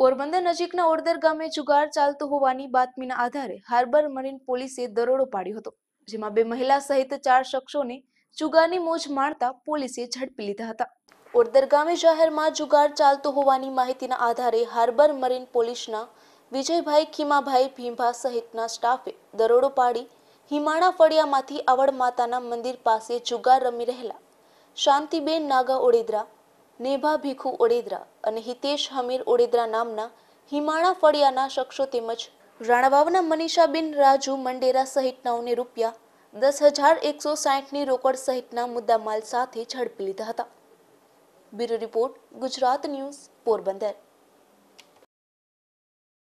પોરબંદર નજીકના ઓરદર ગામે જુગાર ચાલતો હોવાની બાતમીના આધારે હાર્બર મરીન પોલીસે દરોડો પાડ્યો હતો જેમાં બે મહિલા સહિત ચાર શખ્સોને જુગારની મોજ માણતા પોલીસે ઝડપી લીધા હતા ઓરદર ગામે જાહેરમાં જુગાર ચાલતો હોવાની માહિતીના આધારે હાર્બર મરીન પોલીસના વિજયભાઈ ખીમાભાઈ ભીંભા સહિતના સ્ટાફે દરોડો પાડી હિમાણા ફળિયામાંથી આવડ માતાના મંદિર પાસે જુગાર રમી રહેલા શાંતિબેન નાગા ઓડિદ્રા નેભા ભીખુ ઓડેદરા અને હિતેશ હમીર ઓડેદરા નામના હિમાળા ફળિયાના શખ્સો તેમજ રાણાવાવના મનીષાબેન રાજુ મંડેરા સહિતનાઓને રૂપિયા દસ હજાર એકસો સાહીઠની રોકડ સહિતના મુદ્દામાલ સાથે ઝડપી લીધા હતા bureau report Gujarat news Porbandar